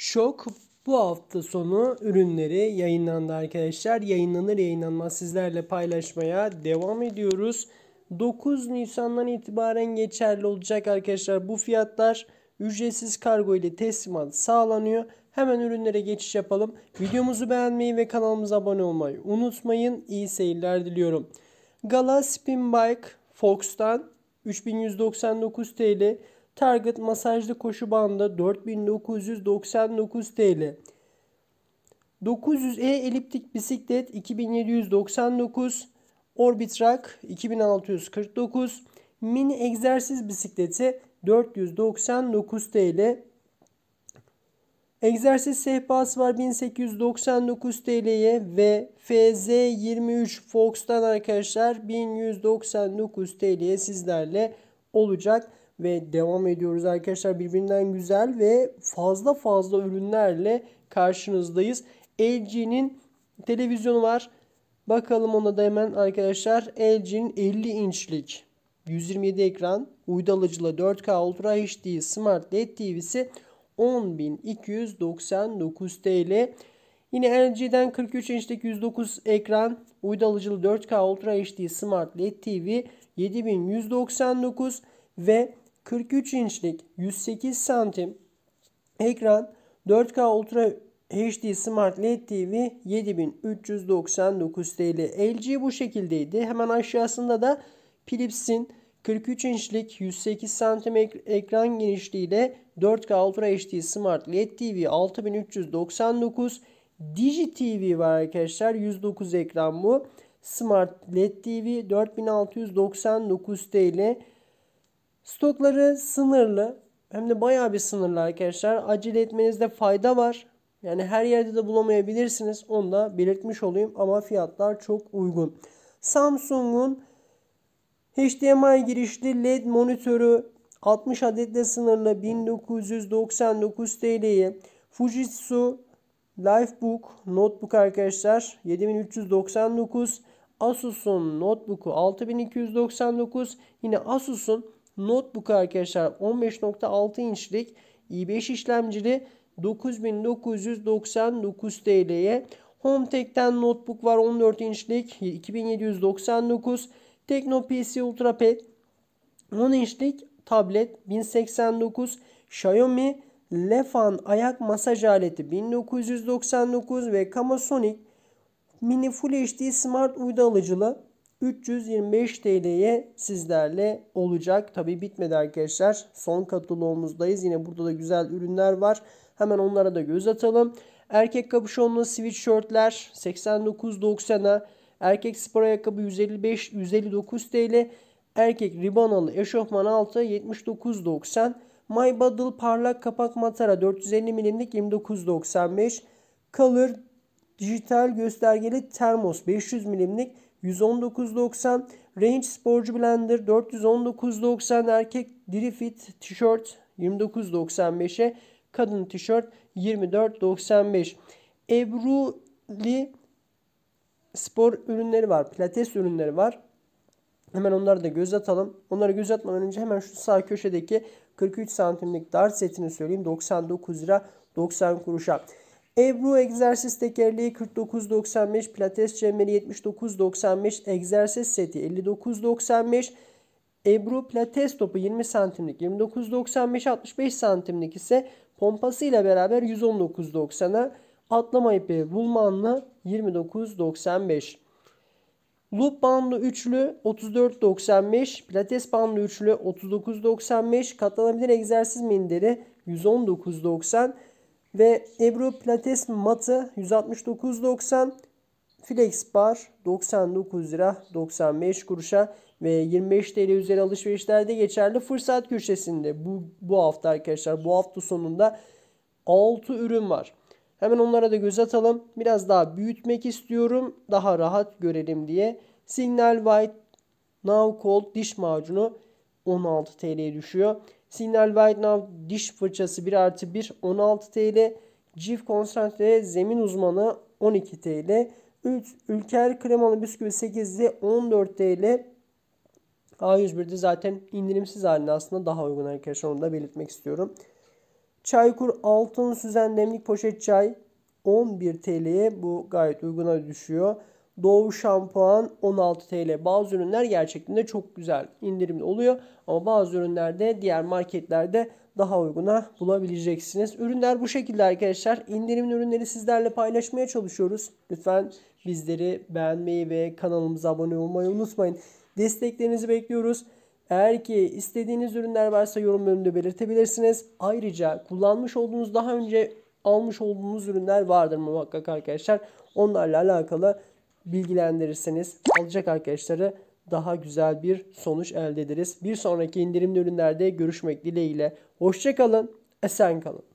Şok bu hafta sonu ürünleri yayınlandı arkadaşlar. Yayınlanır yayınlanmaz sizlerle paylaşmaya devam ediyoruz. 9 Nisan'dan itibaren geçerli olacak arkadaşlar bu fiyatlar. Ücretsiz kargo ile teslimat sağlanıyor. Hemen ürünlere geçiş yapalım. Videomuzu beğenmeyi ve kanalımıza abone olmayı unutmayın. İyi seyirler diliyorum. Gala Spin Bike Fox'tan 3199 TL. Target masajlı koşu bandı 4999 TL. 900E eliptik bisiklet 2799, Orbit Rack 2649, mini egzersiz bisikleti 499 TL. Egzersiz sehpası var 1899 TL'ye ve FZ23 Fox'tan arkadaşlar 1199 TL'ye sizlerle olacak ve devam ediyoruz arkadaşlar. Birbirinden güzel ve fazla fazla ürünlerle karşınızdayız. LG'nin televizyonu var. Bakalım ona da hemen arkadaşlar. LG'nin 50 inçlik 127 ekran uydu alıcılı 4K Ultra HD Smart LED TV'si 10.299 TL. Yine LG'den 43 inçlik 109 ekran uydu alıcılı 4K Ultra HD Smart LED TV 7199 ve 43 inçlik 108 santim ekran 4K Ultra HD Smart LED TV 7399 TL. LG bu şekildeydi. Hemen aşağısında da Philips'in 43 inçlik 108 santim ekran genişliğiyle 4K Ultra HD Smart LED TV 6399 Digi TV var arkadaşlar. 109 ekran bu. Smart LED TV 4699 TL. Stokları sınırlı. Hem de bayağı bir sınırlı arkadaşlar. Acele etmenizde fayda var. Yani her yerde de bulamayabilirsiniz. Onu da belirtmiş olayım ama fiyatlar çok uygun. Samsung'un HDMI girişli LED monitörü 60 adetle sınırlı 1999 TL'ye Fujitsu Lifebook notebook arkadaşlar 7399 Asus'un notebook'u 6299 yine Asus'un notebook arkadaşlar 15.6 inçlik i5 işlemcili 9999 TL'ye. HomeTech'ten notebook var 14 inçlik 2799. Tekno PC Ultra 10 inçlik tablet 1089. Xiaomi Lefan ayak masaj aleti 1999 ve Kamasonic Mini Full HD Smart uydu alıcılı 325 TL'ye sizlerle olacak. Tabi bitmedi arkadaşlar. Son kataloğumuzdayız. Yine burada da güzel ürünler var. Hemen onlara da göz atalım. Erkek kapüşonlu sweatshirtler 89.90'a. Erkek spor ayakkabı 155 159 TL. Erkek ribonalı eşofman altı 79.90. My Bottle parlak kapak matara 450 milimlik 29.95. Color dijital göstergeli termos 500 mm'lik 119.90. Range sporcu blender 419.90 erkek diri fit tişört 29.95'e kadın tişört 24.95. Ebru'li spor ürünleri var. Pilates ürünleri var. Hemen onları da göz atalım. Onları göz atmadan önce hemen şu sağ köşedeki 43 santimlik dart setini söyleyeyim. 99 lira 90 kuruşa. Ebru egzersiz tekerleği 49.95, pilates cemberi 79.95, egzersiz seti 59.95, Ebru pilates topu 20 santimlik 29.95, 65 santimlik ise pompası ile beraber 119.90'a, atlama ipi rulmanlı 29.95. Loop bandlı üçlü 34.95, pilates bandlı üçlü 39.95, katlanabilir egzersiz minderi 119.90 ve Ebru Pilates matı 169.90. Flex bar 99 lira 95 kuruşa ve 25 TL üzeri alışverişlerde geçerli fırsat köşesinde bu, bu hafta arkadaşlar bu hafta sonunda 6 ürün var. Hemen onlara da göz atalım. Biraz daha büyütmek istiyorum. Daha rahat görelim diye. Signal White Now Cold diş macunu 16 TL düşüyor. Signal White Now diş fırçası 1 artı 1 16 TL. Cif konsantre zemin uzmanı 12 TL. Ülker kremalı bisküvi 8 TL 14 TL. A101'de zaten indirimsiz halinde aslında daha uygun arkadaşlar onu da belirtmek istiyorum. Çaykur altın süzen demlik poşet çay 11 TL'ye bu gayet uyguna düşüyor. Doğu şampuan 16 TL. Bazı ürünler gerçekten de çok güzel indirimli oluyor. Ama bazı ürünlerde diğer marketlerde daha uyguna bulabileceksiniz. Ürünler bu şekilde arkadaşlar. İndirimin ürünleri sizlerle paylaşmaya çalışıyoruz. Lütfen bizleri beğenmeyi ve kanalımıza abone olmayı unutmayın. Desteklerinizi bekliyoruz. Eğer ki istediğiniz ürünler varsa yorum bölümünde belirtebilirsiniz. Ayrıca kullanmış olduğunuz daha önce almış olduğunuz ürünler vardır muhakkak arkadaşlar. Onlarla alakalı bilgilendirirseniz alacak arkadaşları daha güzel bir sonuç elde ederiz. Bir sonraki indirimli ürünlerde görüşmek dileğiyle. Hoşçakalın, esen kalın.